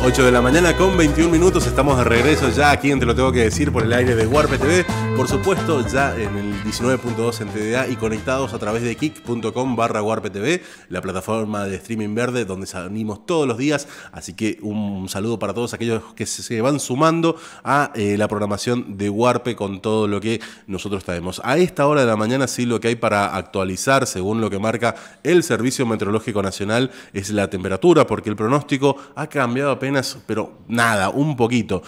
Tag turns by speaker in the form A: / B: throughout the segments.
A: 8 de la mañana con 21 minutos. Estamos de regreso ya aquí entre Te lo tengo que decir por el aire de Warpe TV. Por supuesto, ya en el 19.2 en TDA y conectados a través de kick.com barra Warpe TV, la plataforma de streaming verde donde salimos todos los días. Así que un saludo para todos aquellos que se van sumando a eh, la programación de Warpe con todo lo que nosotros traemos. A esta hora de la mañana sí lo que hay para actualizar, según lo que marca el Servicio Meteorológico Nacional, es la temperatura, porque el pronóstico ha cambiado apenas pero nada, un poquito.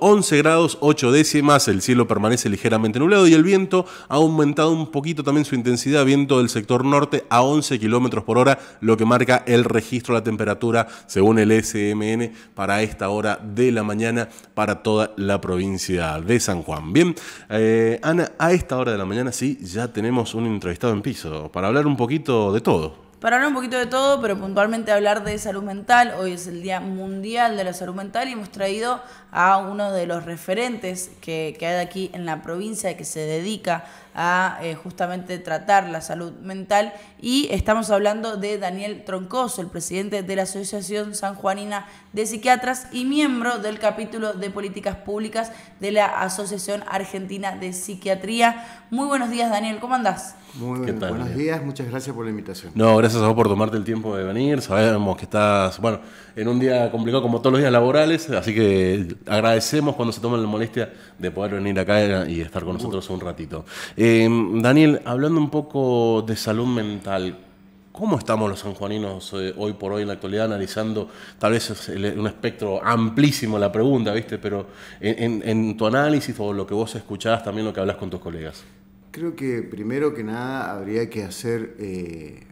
A: 11 grados 8 décimas, el cielo permanece ligeramente nublado y el viento ha aumentado un poquito también su intensidad, viento del sector norte a 11 kilómetros por hora, lo que marca el registro de la temperatura según el SMN para esta hora de la mañana para toda la provincia de San Juan. Bien, eh, Ana, a esta hora de la mañana sí, ya tenemos un entrevistado en piso para hablar un poquito de todo
B: para hablar un poquito de todo, pero puntualmente hablar de salud mental. Hoy es el Día Mundial de la Salud Mental y hemos traído a uno de los referentes que, que hay aquí en la provincia que se dedica a eh, justamente tratar la salud mental. Y estamos hablando de Daniel Troncoso, el presidente de la Asociación Sanjuanina de Psiquiatras y miembro del capítulo de políticas públicas de la Asociación Argentina de Psiquiatría. Muy buenos días, Daniel, ¿cómo andás?
C: Muy bien, buenos días, muchas gracias por la invitación.
A: No, gracias a vos por tomarte el tiempo de venir. Sabemos que estás, bueno, en un día complicado como todos los días laborales, así que agradecemos cuando se toman la molestia de poder venir acá y estar con nosotros un ratito. Eh, Daniel, hablando un poco de salud mental, ¿Cómo estamos los sanjuaninos eh, hoy por hoy en la actualidad analizando? Tal vez es un espectro amplísimo la pregunta, ¿viste? Pero en, tu análisis o lo que vos escuchás, también lo que hablas con tus colegas.
C: Creo que primero que nada habría que hacer eh,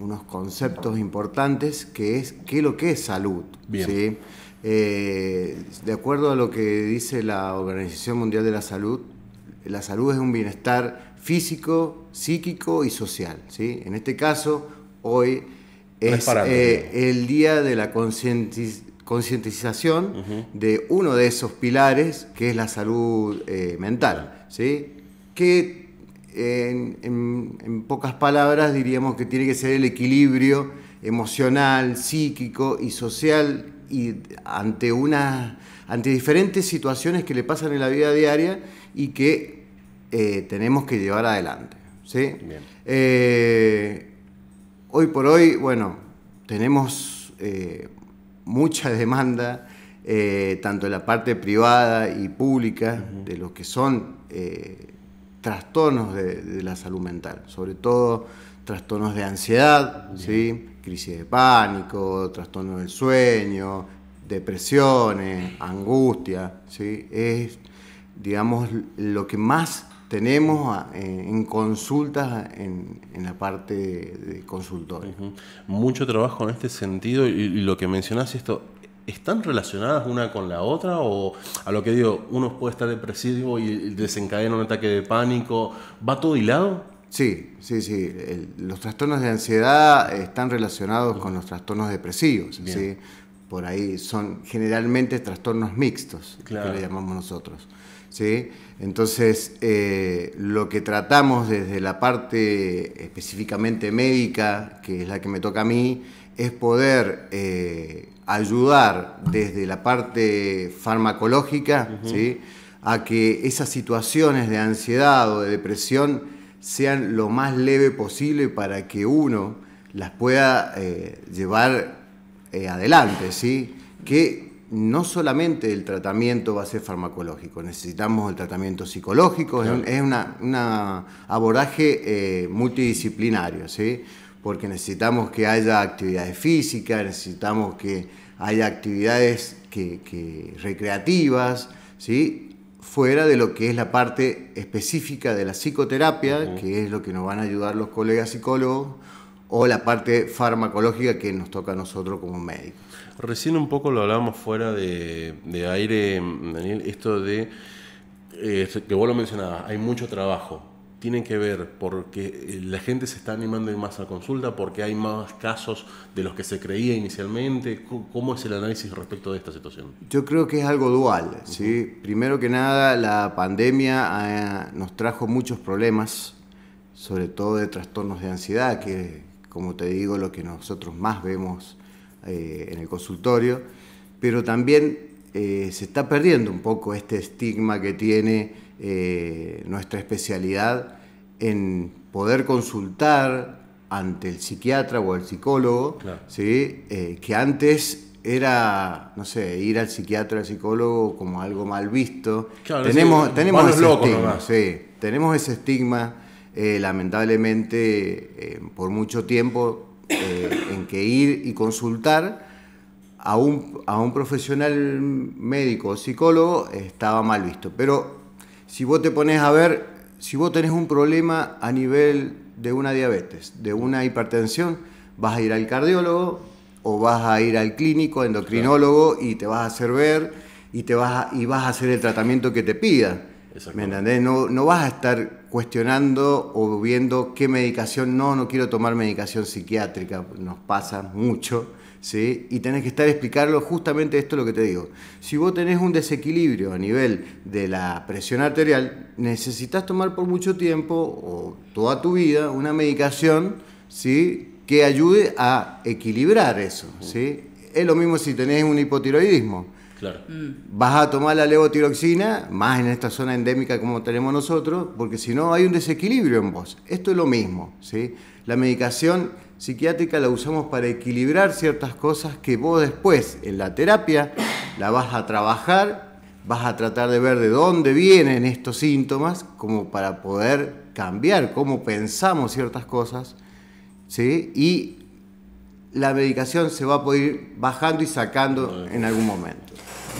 C: unos conceptos importantes que es qué lo que es salud. Eh, de acuerdo a lo que dice la Organización Mundial de la Salud, la salud es un bienestar físico, psíquico y social. En este caso, hoy
A: es eh,
C: el día de la concientización de uno de esos pilares que es la salud eh, mental, ¿sí? Que en, pocas palabras diríamos que tiene que ser el equilibrio emocional, psíquico y social y ante, una, ante diferentes situaciones que le pasan en la vida diaria y que eh, tenemos que llevar adelante. Eh, hoy por hoy, bueno, tenemos eh, mucha demanda, tanto en la parte privada y pública, de los que son trastornos de, la salud mental, sobre todo trastornos de ansiedad, crisis de pánico, trastornos del sueño, depresiones, angustia. Es, digamos, lo que más tenemos en, consultas en, la parte de,
A: Mucho trabajo en este sentido y, lo que mencionás, esto ¿están relacionadas una con la otra? O a lo que digo, uno puede estar depresivo y desencadena un ataque de pánico, ¿va todo hilado? Sí, sí, sí. los trastornos
C: de ansiedad están relacionados con los trastornos depresivos. Por ahí son generalmente trastornos mixtos, que le llamamos nosotros. ¿sí? Entonces, eh, lo que tratamos desde la parte específicamente médica, que es la que me toca a mí, es poder eh, ayudar desde la parte farmacológica a que esas situaciones de ansiedad o de depresión sean lo más leve posible para que uno las pueda eh, llevar adelante, ¿sí? Que no solamente el tratamiento va a ser farmacológico, necesitamos el tratamiento psicológico, es un abordaje eh, multidisciplinario, ¿sí? porque necesitamos que haya actividades físicas, necesitamos que haya actividades que, recreativas, ¿sí? fuera de lo que es la parte específica de la psicoterapia, que es lo que nos van a ayudar los colegas psicólogos, o la parte farmacológica que nos toca a nosotros como médicos.
A: Recién un poco lo hablábamos fuera de, aire, Daniel, esto de eh, que vos lo mencionabas, hay mucho trabajo. Tienen que ver porque la gente se está animando en más a consulta, porque hay más casos de los que se creía inicialmente. ¿Cómo es el análisis respecto de esta situación?
C: Yo creo que es algo dual. ¿sí? Primero que nada, la pandemia ah, nos trajo muchos problemas, sobre todo de trastornos de ansiedad, que como te digo, lo que nosotros más vemos eh, en el consultorio, pero también eh, se está perdiendo un poco este estigma que tiene eh, nuestra especialidad en poder consultar ante el psiquiatra o el psicólogo, ¿sí? que antes era, no sé, ir al psiquiatra, o al psicólogo como algo mal visto. tenemos, tenemos, tenemos ese estigma, lamentablemente, por mucho tiempo eh, en que ir y consultar a un, profesional médico o psicólogo estaba mal visto. Pero si vos te pones a ver, si vos tenés un problema a nivel de una diabetes, de una hipertensión, vas a ir al cardiólogo o vas a ir al clínico, endocrinólogo, y te vas a hacer ver y, te vas a, y vas a hacer el tratamiento que te pida. ¿Me entendés? No, no vas a estar cuestionando o viendo qué medicación, no, no quiero tomar medicación psiquiátrica, nos pasa mucho, ¿sí? Y tenés que estar explicando justamente esto lo que te digo. Si vos tenés un desequilibrio a nivel de la presión arterial, necesitas tomar por mucho tiempo o toda tu vida una medicación, ¿sí? Que ayude a equilibrar eso, ¿sí? Es lo mismo si tenés un hipotiroidismo
A: Mm.
C: Vas a tomar la levotiroxina, más en esta zona endémica como tenemos nosotros, porque si no hay un desequilibrio en vos. Esto es lo mismo, La medicación psiquiátrica la usamos para equilibrar ciertas cosas que vos después en la terapia la vas a trabajar, vas a tratar de ver de dónde vienen estos síntomas, como para poder cambiar cómo pensamos ciertas cosas, ¿sí? Y la medicación se va a poder ir bajando y sacando en algún momento.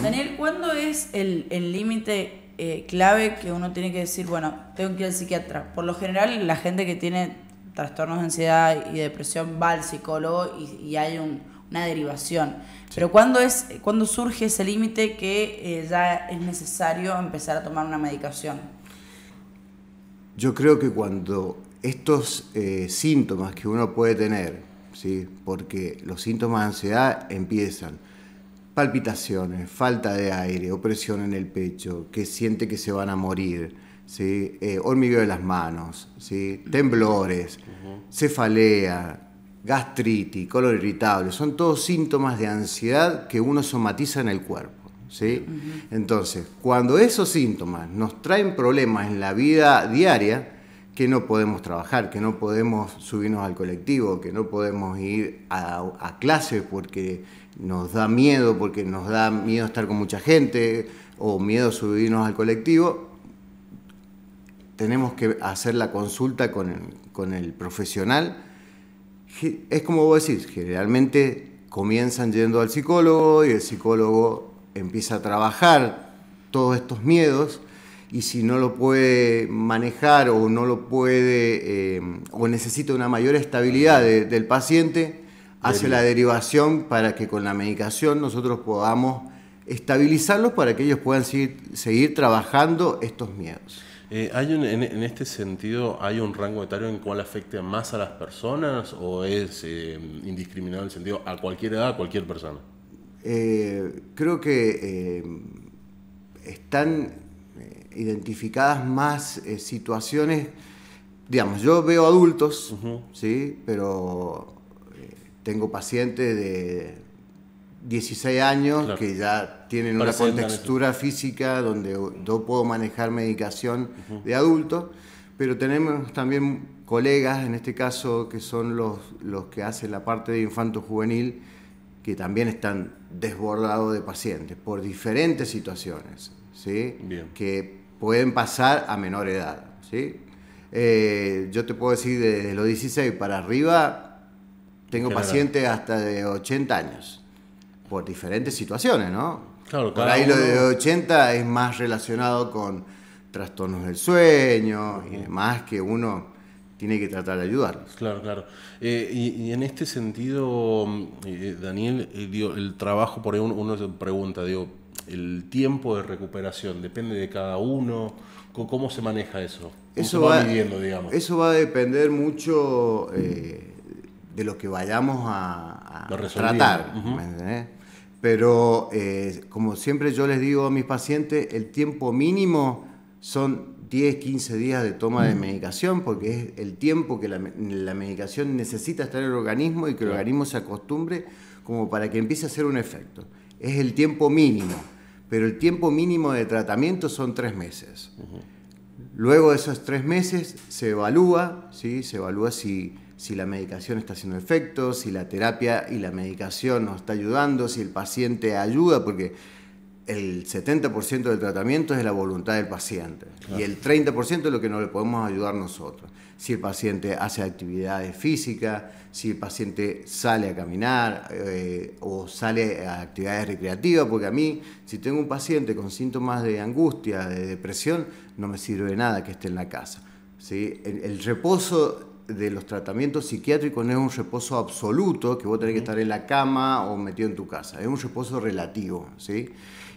C: Daniel,
B: ¿cuándo es el límite eh, clave que uno tiene que decir, bueno, tengo que ir al psiquiatra? Por lo general, la gente que tiene trastornos de ansiedad y depresión va al psicólogo y, hay una derivación. Pero ¿cuándo, es, ¿cuándo surge ese límite que eh, ya es necesario empezar a tomar una medicación?
C: Yo creo que cuando estos eh, síntomas que uno puede tener, ¿sí? porque los síntomas de ansiedad empiezan palpitaciones, falta de aire, opresión en el pecho, que siente que se van a morir, ¿sí? Eh, hormigueo de las manos, ¿sí? temblores, cefalea, gastritis, color irritable, son todos síntomas de ansiedad que uno somatiza en el cuerpo. ¿sí? Entonces, cuando esos síntomas nos traen problemas en la vida diaria, que no podemos trabajar, que no podemos subirnos al colectivo, que no podemos ir a, clases porque nos da miedo, porque nos da miedo estar con mucha gente o miedo subirnos al colectivo, tenemos que hacer la consulta con el, con el profesional. Es como vos decís, generalmente comienzan yendo al psicólogo y el psicólogo empieza a trabajar todos estos miedos y si no lo puede manejar o no lo puede eh, o necesita una mayor estabilidad del paciente, hace la derivación para que con la medicación nosotros podamos estabilizarlos para que ellos puedan seguir, seguir trabajando estos miedos.
A: Eh, ¿hay en, este sentido, ¿hay un rango etario en el cual afecta más a las personas o es eh, indiscriminado en el sentido a cualquier edad, a cualquier persona? creo
C: que están identificadas más eh, situaciones, digamos, yo veo adultos, ¿sí? Pero eh, tengo pacientes de 16 años que ya tienen una contextura física donde no puedo manejar medicación de adultos, pero tenemos también colegas, en este caso, que son los, los que hacen la parte de infanto juvenil, que también están desbordados de pacientes por diferentes situaciones, ¿sí? Que pueden pasar a menor edad. ¿sí? Eh, yo te puedo decir, desde los 16 para arriba, tengo pacientes hasta de 80 años, por diferentes situaciones, ¿no?
A: Claro, por ahí lo de
C: 80 es más relacionado con trastornos del
A: sueño y demás que uno tiene que tratar de ayudarlos. Claro, claro. Eh, y, en este sentido, eh, eh, Daniel, dio el trabajo, por ahí uno, se pregunta, digo, el tiempo de recuperación, ¿depende de cada uno? ¿Cómo se maneja eso? Eso va, digamos?
C: Eso va a depender mucho de lo que vayamos a, tratar. Pero, como siempre yo les digo a mis pacientes, el tiempo mínimo son 10, 15 días de toma de mm. medicación, porque es el tiempo que la, medicación necesita estar en el organismo y que el organismo se acostumbre como para que empiece a hacer un efecto. Es el tiempo mínimo, pero el tiempo mínimo de tratamiento son tres meses. Luego de esos tres meses se evalúa, se evalúa si, si la medicación está haciendo efecto, si la terapia y la medicación nos está ayudando, si el paciente ayuda, porque el 70% del tratamiento es de la voluntad del paciente y el 30% es lo que no le podemos ayudar nosotros. Si el paciente hace actividades físicas, si el paciente sale a caminar eh, o sale a actividades recreativas, porque a mí, si tengo un paciente con síntomas de angustia, de depresión, no me sirve nada que esté en la casa. ¿sí? el, reposo de los tratamientos psiquiátricos no es un reposo absoluto, que vos tenés que estar en la cama o metido en tu casa, es un reposo relativo, ¿sí?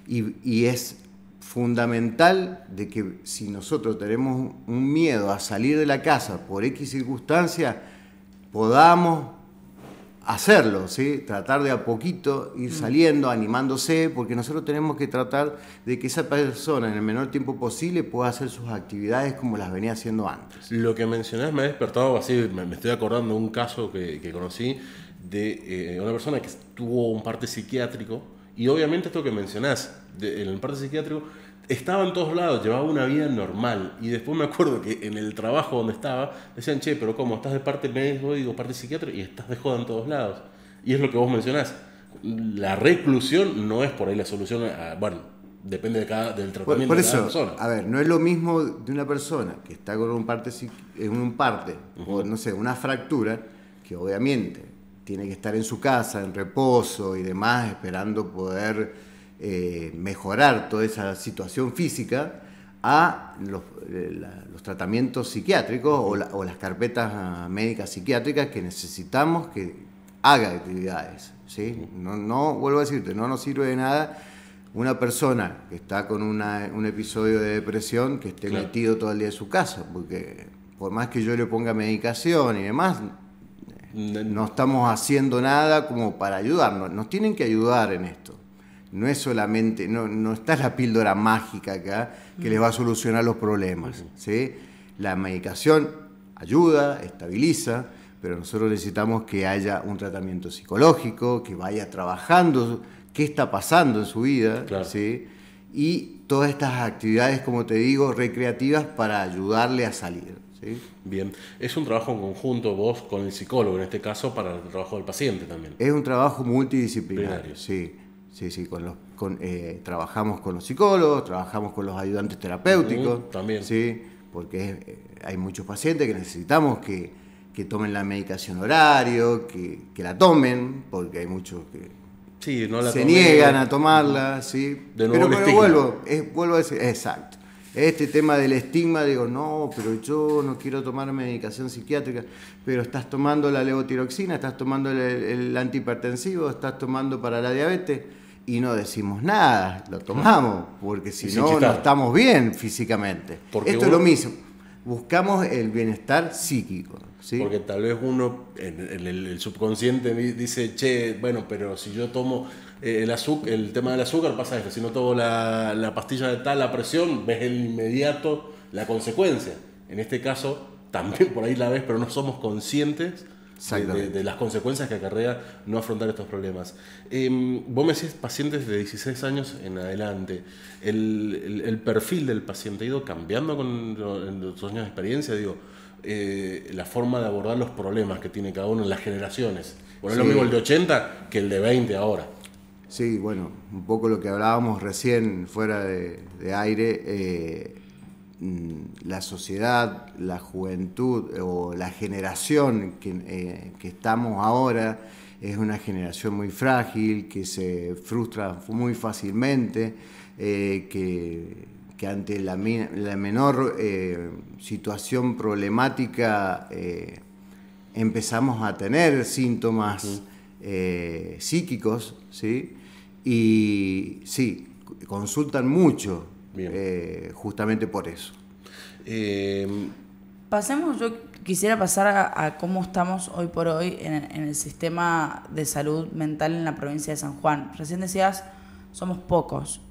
C: Y, es fundamental de que si nosotros tenemos un miedo a salir de la casa por X circunstancia, podamos hacerlo, ¿sí? tratar de a poquito ir mm. saliendo, animándose, porque nosotros tenemos que tratar de que esa persona en el menor tiempo posible pueda hacer sus
A: actividades como las venía haciendo antes. Lo que mencionás me ha despertado así, me estoy acordando de un caso que, conocí de eh, una persona que tuvo un parte psiquiátrico y obviamente esto que mencionás, en el parte psiquiátrico, estaba en todos lados, llevaba una vida normal. Y después me acuerdo que en el trabajo donde estaba, decían, che, pero ¿cómo? Estás de parte médico, digo, parte psiquiátrico, y estás de joda en todos lados. Y es lo que vos mencionás. La reclusión no es por ahí la solución. bueno, depende de cada, del tratamiento de cada persona.
C: A ver, no es lo mismo de una persona que está con un parte, en un parte, o no sé, una fractura, que obviamente tiene que estar en su casa, en reposo y demás, esperando poder eh, mejorar toda esa situación física, a los, eh, tratamientos psiquiátricos o, las carpetas ah, médicas psiquiátricas que necesitamos que haga actividades. ¿sí? No, vuelvo a decirte, no nos sirve de nada una persona que está con un episodio de depresión que esté metido todo el día en su casa, porque por más que yo le ponga medicación y demás, no estamos haciendo nada como para ayudarnos. Nos tienen que ayudar en esto. No es solamente, no, está la píldora mágica acá que les va a solucionar los problemas. ¿sí? La medicación ayuda, estabiliza, pero nosotros necesitamos que haya un tratamiento psicológico, que vaya trabajando qué está pasando en su vida. Y todas estas actividades, como te digo, recreativas
A: para ayudarle a salir. Bien. Es un trabajo en conjunto vos con el psicólogo, en este caso, para el trabajo del paciente también.
C: Es un trabajo multidisciplinario, sí. Sí, sí, eh, trabajamos con los psicólogos, trabajamos con los ayudantes terapéuticos. también. Sí, porque eh, hay muchos pacientes que necesitamos que, tomen la medicación horario, que, la tomen, porque hay muchos que,
A: se niegan a tomarla, sí. pero, pero vuelvo,
C: vuelvo a decir, exacto. Este tema del estigma, digo, no, pero yo no quiero tomar medicación psiquiátrica, pero estás tomando la levotiroxina, estás tomando el, antihipertensivo, estás tomando para la diabetes y no decimos nada, lo tomamos, porque si no, no estamos bien físicamente. Esto es lo mismo,
A: buscamos el bienestar psíquico. Porque tal vez uno, en, el, subconsciente dice, che, bueno, pero si yo tomo eh, el azúcar, el tema del azúcar pasa esto, si no tomo la, pastilla de tal, la presión, ves el inmediato, la consecuencia. En este caso, también por ahí la ves, pero no somos conscientes de, las consecuencias que acarrea no afrontar estos problemas. Em, vos me decís pacientes de 16 años en adelante. El, perfil del paciente ha ido cambiando con los años de experiencia, digo eh, la forma de abordar los problemas que tiene cada uno en las generaciones. Bueno, es lo mismo el de 80 que el de 20 ahora. Sí, bueno, un
C: poco lo que hablábamos recién fuera de, aire, eh, mm, la sociedad, la juventud o la generación eh, que, estamos ahora es una generación muy frágil, que se frustra muy fácilmente, que ante la, menor eh, situación problemática eh, empezamos a tener síntomas eh, psíquicos, ¿sí? Y sí, consultan mucho justamente por eso.
A: Em,
B: Pasemos, yo quisiera pasar a, cómo estamos hoy por hoy en, el sistema de salud mental en la provincia de San Juan. Recién decías, somos pocos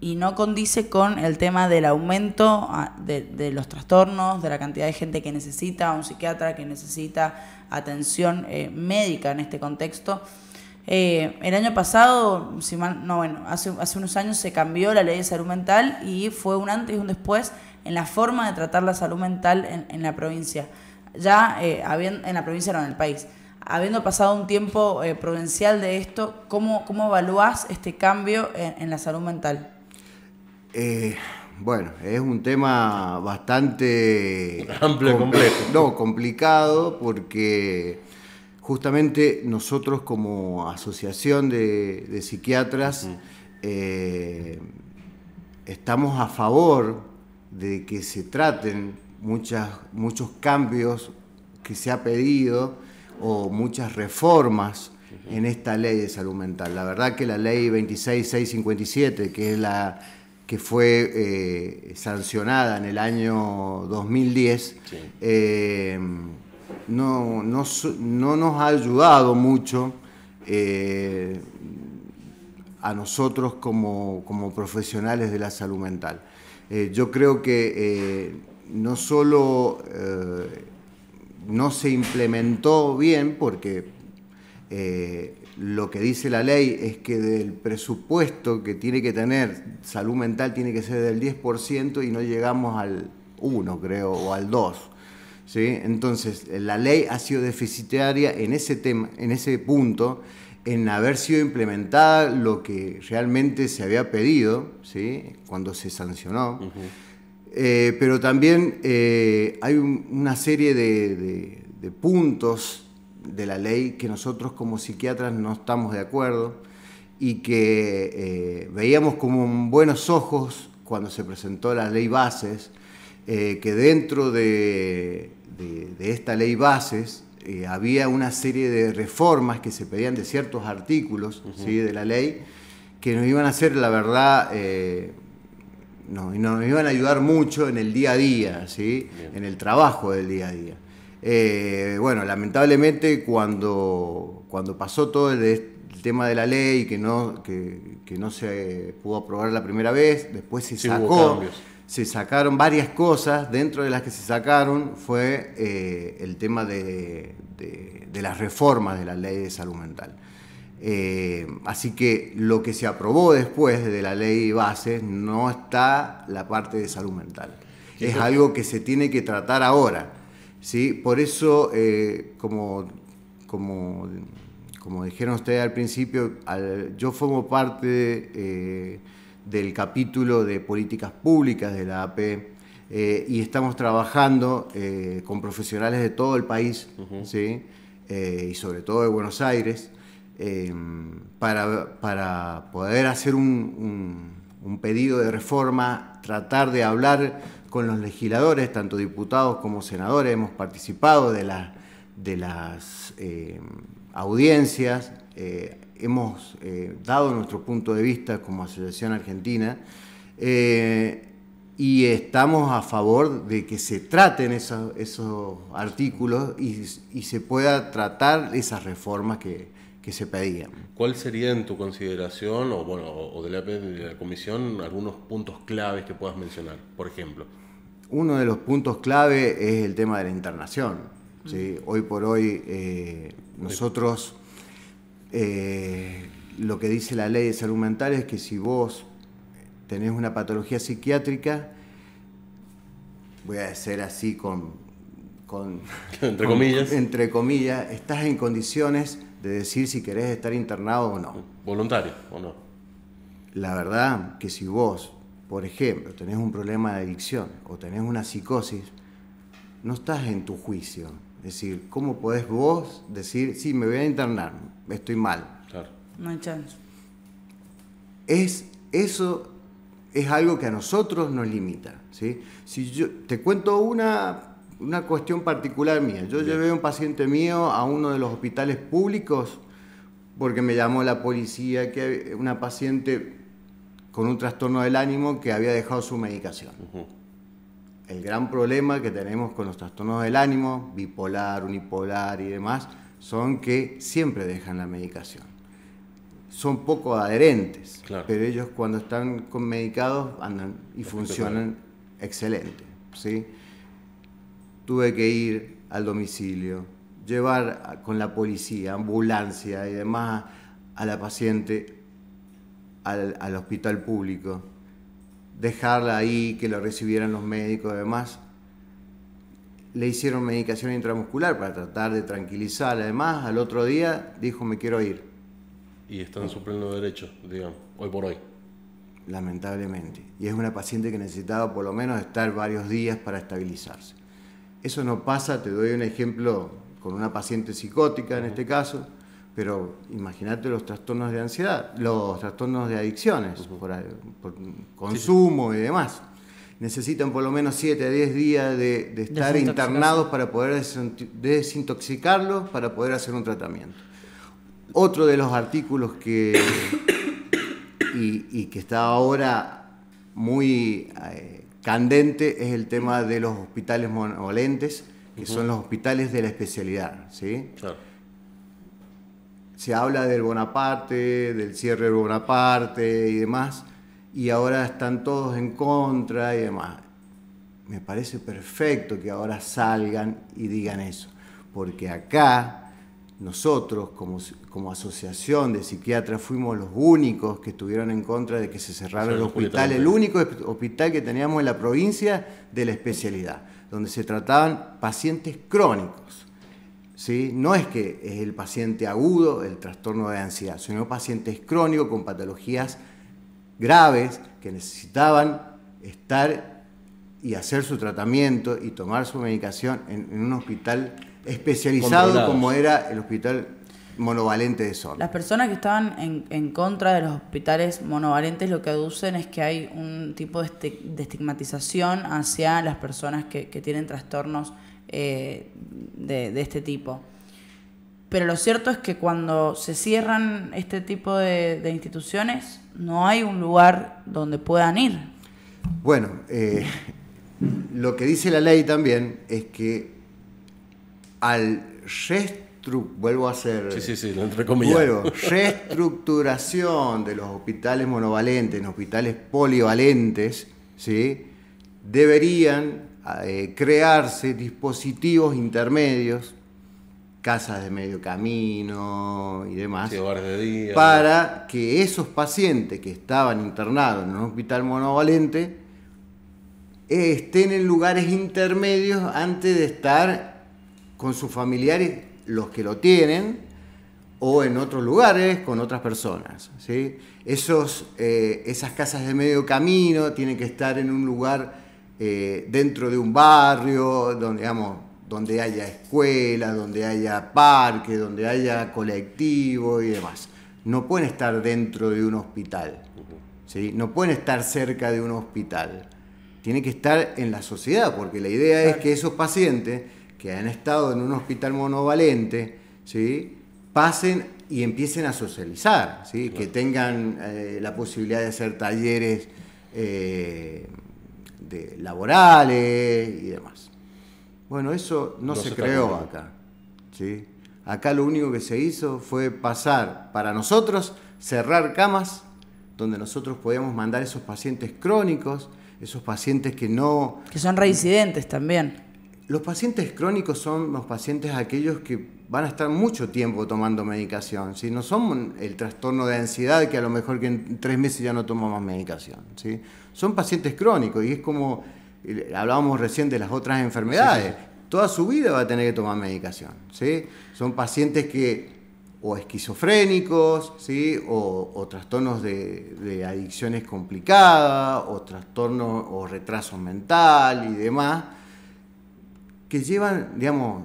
B: y no condice con el tema del aumento ah, de, los trastornos, de la cantidad de gente que necesita, un psiquiatra que necesita atención eh, médica en este contexto. Eh, el año pasado, si no, bueno, hace, unos años se cambió la ley de salud mental y fue un antes y un después en la forma de tratar la salud mental en, la provincia. Ya eh, en la provincia, no en el país. Habiendo pasado un tiempo provincial de esto, ¿cómo, ¿cómo evaluás este cambio en la salud mental?
C: Eh, bueno, es un tema bastante... Amplio, No, complicado porque justamente nosotros como asociación de, psiquiatras eh, estamos a favor de que se traten muchas, muchos cambios que se ha pedido o muchas reformas en esta ley de salud mental. La verdad que la ley 26657, que es la que fue eh, sancionada en el año 2010, eh, no, nos ha ayudado mucho eh, a nosotros como, como, profesionales de la salud mental. yo creo que no solo no se implementó bien, porque lo que dice la ley es que del presupuesto que tiene que tener salud mental tiene que ser del 10% y no llegamos al 1, creo, o al 2. ¿sí? Entonces, la ley ha sido deficitaria en ese, tema, en ese punto, en haber sido implementada lo que realmente se había pedido ¿sí? cuando se sancionó. Eh, pero también eh, hay una serie de puntos de la ley que nosotros como psiquiatras no estamos de acuerdo y que eh, veíamos con buenos ojos cuando se presentó la ley bases, eh, que dentro de, esta ley bases eh, había una serie de reformas que se pedían de ciertos artículos de la ley que nos iban a hacer, la verdad, no, nos iban a ayudar mucho en el día a día, ¿sí? en el trabajo del día a día. Eh, bueno, lamentablemente cuando, cuando pasó todo el, tema de la ley, que no, que, no se pudo aprobar la primera vez, después se sacó, se sacaron varias cosas, dentro de las que se sacaron fue eh, el tema de, las reformas de la ley de salud mental. Eh, así que lo que se aprobó después de la ley base no está la parte de salud mental. Es algo que se tiene que tratar ahora. ¿sí? Por eso, eh, como, como, como, dijeron ustedes al principio, yo formo parte eh, del capítulo de políticas públicas de la AP eh, y estamos trabajando con profesionales de todo el país, y sobre todo de Buenos Aires, para, poder hacer un, un pedido de reforma, tratar de hablar con los legisladores, tanto diputados como senadores, hemos participado de, las eh, audiencias, eh, hemos eh, dado nuestro punto de vista como Asociación Argentina y estamos a favor de que se traten esos, artículos y, se pueda tratar esas reformas que, se pedían.
A: ¿Cuál sería en tu consideración o, bueno, de, la, de la comisión algunos puntos claves que puedas mencionar, por ejemplo?
C: uno de los puntos clave es el tema de la internación. Hoy por hoy eh, nosotros, eh, lo que dice la ley de salud mental es que si vos tenés una patología psiquiátrica, voy a decir así con, entre comillas, entre comillas, estás en condiciones de decir si querés estar internado o no.
A: Voluntario o no.
C: La verdad que si vos por ejemplo, tenés un problema de adicción o tenés una psicosis, no estás en tu juicio. Es decir, ¿cómo podés vos decir, sí, me voy a internar, estoy mal? No hay chance. Es, eso es algo que a nosotros nos limita. ¿sí? Si yo te cuento una, una cuestión particular mía, yo llevé a un paciente mío a uno de los hospitales públicos porque me llamó la policía que una paciente con un trastorno del ánimo que había dejado su medicación. El gran problema que tenemos con los trastornos del ánimo, bipolar, unipolar y demás, son que siempre dejan la medicación. Son poco adherentes, pero ellos cuando están con medicados andan y funcionan excelente. ¿sí? Tuve que ir al domicilio, llevar con la policía, ambulancia y demás a la paciente al, hospital público, dejarla ahí, que la recibieran los médicos, además le hicieron medicación intramuscular para tratar de tranquilizarla. Además, al otro día dijo, me quiero ir.
A: Y está en su pleno derecho, digamos, hoy por hoy.
C: Lamentablemente. Y es una paciente que necesitaba por lo menos estar varios días para estabilizarse. Eso no pasa, te doy un ejemplo con una paciente psicótica en este caso, pero imagínate los trastornos de ansiedad, los trastornos de adicciones, por, consumo y demás. Necesitan por lo menos 7 a 10 días de, estar internados para poder desintoxicarlos, para poder hacer un tratamiento. Otro de los artículos que, y, que está ahora muy eh, candente es el tema de los hospitales monolentes, que son los hospitales de la especialidad. ¿sí? se habla del Bonaparte, del cierre de Bonaparte y demás, y ahora están todos en contra y demás. Me parece perfecto que ahora salgan y digan eso, porque acá nosotros como, asociación de psiquiatras fuimos los únicos que estuvieron en contra de que se cerrara el hospital, el único hospital que teníamos en la provincia de la especialidad, donde se trataban pacientes crónicos no es que es el paciente agudo, el trastorno de ansiedad, sino pacientes crónicos con patologías graves que necesitaban estar y hacer su tratamiento y tomar su medicación en, un hospital especializado como era el hospital monovalente de Sol. Las
B: personas que estaban en, contra de los hospitales monovalentes lo que aducen es que hay un tipo de, estigmatización hacia las personas que tienen trastornos eh, de, este tipo. Pero lo cierto es que cuando se cierran este tipo de, instituciones, no hay un lugar donde puedan ir.
C: Bueno, eh, lo que dice la ley también es que al vuelvo a hacer reestructuración de los hospitales monovalentes, en hospitales polivalentes, deberían eh, crearse dispositivos intermedios, casas de medio camino y demás, para que esos pacientes que estaban internados en un hospital monovalente estén en lugares intermedios antes de estar con sus familiares, los que lo tienen, o en otros lugares con otras personas. ¿sí? Esos, eh, esas casas de medio camino tienen que estar en un lugar eh, dentro de un barrio, donde, donde haya escuela donde haya parque donde haya colectivo y demás. No pueden estar dentro de un hospital, ¿sí? no pueden estar cerca de un hospital. Tienen que estar en la sociedad, porque la idea es que esos pacientes que han estado en un hospital monovalente, ¿sí? pasen y empiecen a socializar, ¿sí? que tengan eh, la posibilidad de hacer talleres. Eh, de laborales y demás. Bueno, eso no se creó acá. ¿sí? Acá lo único que se hizo fue pasar para nosotros, cerrar camas donde nosotros podíamos mandar esos pacientes crónicos, esos pacientes que no... Que son reincidentes también. Los pacientes crónicos son los pacientes aquellos que van a estar mucho tiempo tomando medicación, si no son el trastorno de ansiedad que a lo mejor que en tres meses ya no toma más medicación. ¿sí? son pacientes crónicos y es como eh, hablábamos recién de las otras enfermedades. Toda su vida va a tener que tomar medicación. Son pacientes que o esquizofrénicos, ¿sí? o, trastornos de, adicciones complicadas, o trastornos o retraso mental y demás, que llevan, digamos,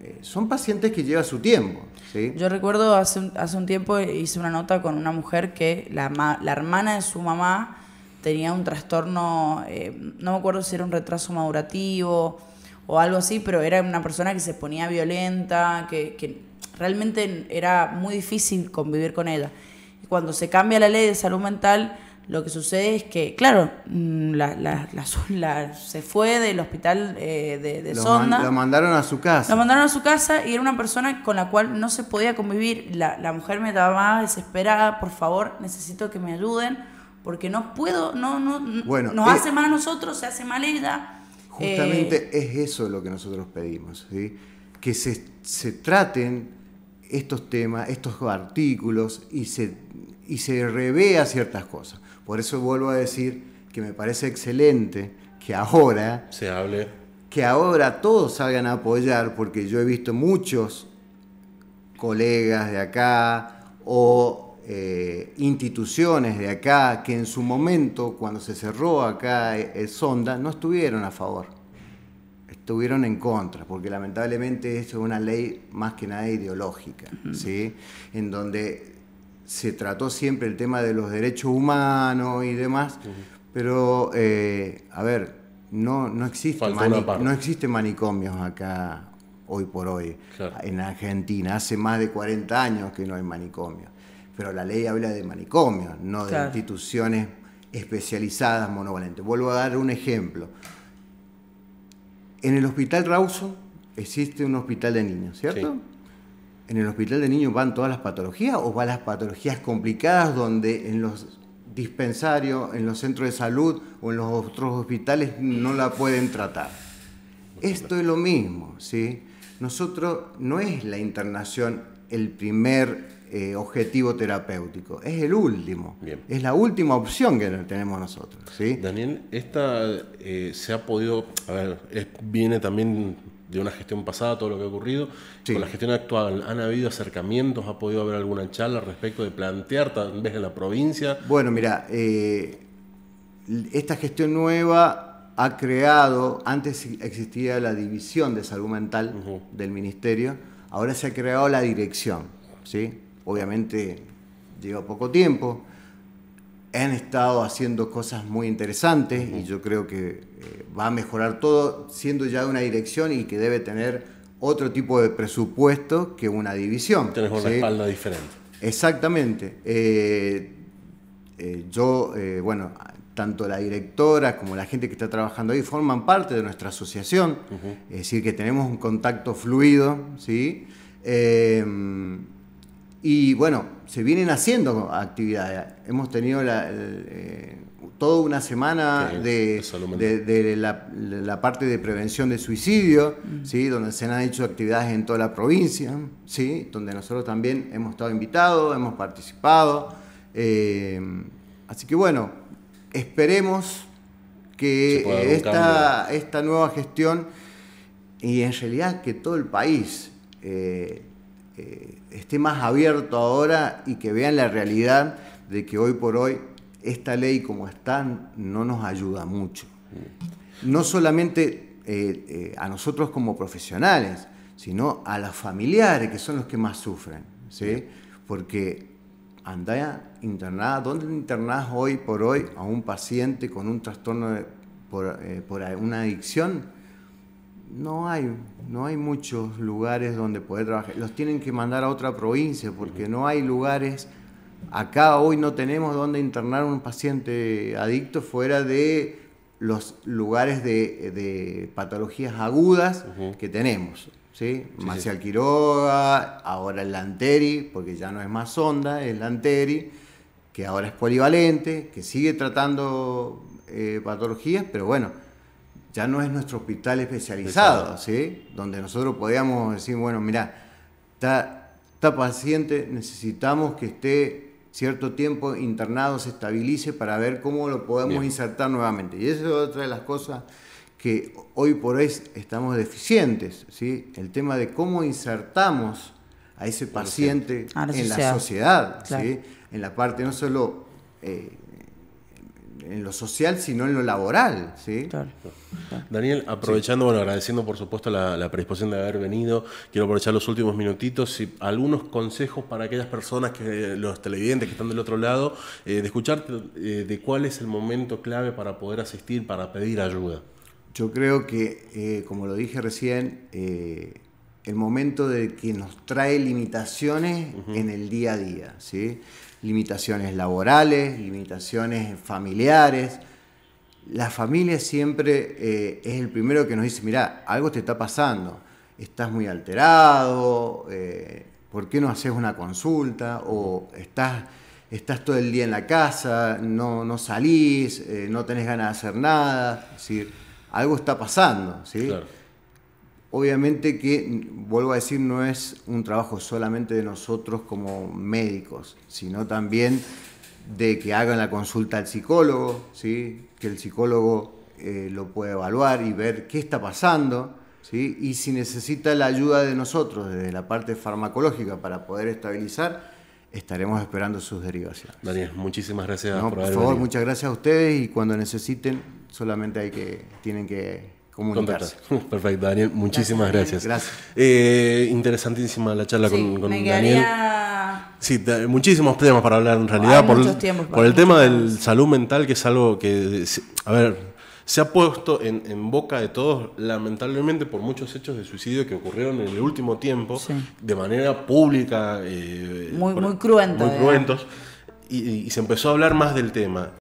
C: eh, son pacientes que llevan su tiempo. ¿sí?
B: Yo recuerdo hace un, hace un tiempo hice una nota con una mujer que la, la hermana de su mamá tenía un trastorno, eh, no me acuerdo si era un retraso madurativo o algo así, pero era una persona que se ponía violenta, que, realmente era muy difícil convivir con ella. cuando se cambia la ley de salud mental, lo que sucede es que, claro, mm, la, se fue del hospital eh, de, Sonda.
C: mandaron a su casa. La
B: mandaron a su casa y era una persona con la cual no se podía convivir. La, mujer me estaba desesperada, por favor, necesito que me ayuden porque no puedo, no, no, bueno, nos hace eh, mal a nosotros, se hace mal ella. Eh, justamente
C: es eso lo que nosotros pedimos, ¿sí? que se, traten estos temas, estos artículos y se, y se revea ciertas cosas. Por eso vuelvo a decir que me parece excelente que ahora... Se hable. Que ahora todos salgan a apoyar, porque yo he visto muchos colegas de acá o eh, instituciones de acá que en su momento, cuando se cerró acá el eh, eh, Sonda, no estuvieron a favor, estuvieron en contra, porque lamentablemente eso es una ley más que nada ideológica, ¿sí? en donde se trató siempre el tema de los derechos humanos y demás, pero, a ver, no, no, existe no existe manicomios acá hoy por hoy en Argentina. Hace más de 40 años que no hay manicomios pero la ley habla de manicomios, no de instituciones especializadas monovalentes. Vuelvo a dar un ejemplo. En el Hospital Rauso existe un hospital de niños, ¿cierto? ¿En el hospital de niños van todas las patologías o van las patologías complicadas donde en los dispensarios, en los centros de salud o en los otros hospitales no la pueden tratar? Esto es lo mismo, ¿sí? Nosotros no es la internación el primer eh, objetivo terapéutico. Es el último. Es la última
A: opción que tenemos nosotros. ¿sí? Daniel, esta eh, se ha podido. A ver, viene también de una gestión pasada, todo lo que ha ocurrido. Con la gestión actual, ¿han habido acercamientos? ¿Ha podido haber alguna charla respecto de plantear tal vez en la provincia? Bueno, mira,
C: eh, esta gestión nueva ha creado, antes existía la división de salud mental del ministerio, ahora se ha creado la dirección, ¿sí? obviamente lleva poco tiempo, han estado haciendo cosas muy interesantes y yo creo que eh, va a mejorar todo, siendo ya una dirección y que debe tener otro tipo de presupuesto que una división. Tienes una diferente. Exactamente. Eh, eh, yo, bueno, tanto la directora como la gente que está trabajando ahí forman parte de nuestra asociación, es decir, que tenemos un contacto fluido, ¿sí? Y bueno, se vienen haciendo actividades. Hemos tenido eh, toda una semana de, la, parte de prevención de suicidio, ¿sí? donde se han hecho actividades en toda la provincia, ¿sí? donde nosotros también hemos estado invitados, hemos participado. Eh, así que bueno, esperemos que esta, esta nueva gestión y en realidad que todo el país... Eh, eh esté más abierto ahora y que vean la realidad de que hoy por hoy esta ley como está no nos ayuda mucho. Mm. No solamente eh, eh, a nosotros como profesionales, sino a los familiares que son los que más sufren. Porque anda internada, ¿dónde internás hoy por hoy a un paciente con un trastorno por, eh, por una adicción? no hay, no hay muchos lugares donde poder trabajar. Los tienen que mandar a otra provincia porque no hay lugares. Acá hoy no tenemos donde internar un paciente adicto fuera de los lugares de, patologías agudas que tenemos. ¿sí? Quiroga, ahora el Lanteri, porque ya no es más sonda, el Lanteri, que ahora es polivalente, que sigue tratando eh, patologías, pero bueno, ya no es nuestro hospital especializado, ¿sí? Donde nosotros podíamos decir, bueno, mira, está, paciente, necesitamos que esté cierto tiempo internado, se estabilice para ver cómo lo podemos insertar nuevamente. Y esa es otra de las cosas que hoy por hoy estamos deficientes, ¿sí? El tema de cómo insertamos a ese paciente en la sociedad, En la parte no solo eh,
A: en lo social, sino en lo laboral. ¿sí? Daniel, aprovechando, bueno, agradeciendo por supuesto la, la, predisposición de haber venido, quiero aprovechar los últimos minutitos algunos consejos para aquellas personas, que los televidentes que están del otro lado, eh, de escucharte eh, de cuál es el momento clave para poder asistir, para pedir ayuda. Yo creo que,
C: eh, como lo dije recién, el momento de que nos trae limitaciones en el día a día. ¿sí? limitaciones laborales, limitaciones familiares. La familia siempre eh, es el primero que nos dice, mira, algo te está pasando, estás muy alterado, eh, ¿por qué no haces una consulta? O estás, estás todo el día en la casa, no, no salís, eh, no tenés ganas de hacer nada. Es decir, algo está pasando, ¿sí? Obviamente que, vuelvo a decir, no es un trabajo solamente de nosotros como médicos, sino también de que hagan la consulta al psicólogo, ¿sí? que el psicólogo eh, lo pueda evaluar y ver qué está pasando, ¿sí? y si necesita la ayuda de nosotros desde la parte farmacológica para poder estabilizar, estaremos esperando sus derivaciones. Daniel,
A: muchísimas gracias por, por favor,
C: muchas gracias a ustedes y cuando necesiten solamente hay que tienen que comunicarse.
A: Perfecto, Daniel, muchísimas gracias. Gracias. Eh, interesantísima la charla con, Daniel. Sí, muchísimos temas para hablar en realidad. por, el tema del salud mental, que es algo que, a ver, se ha puesto en, boca de todos, lamentablemente, por muchos hechos de suicidio que ocurrieron en el último tiempo, de manera pública. Eh, muy, muy,
B: cruentos.
A: y se empezó a hablar más del tema.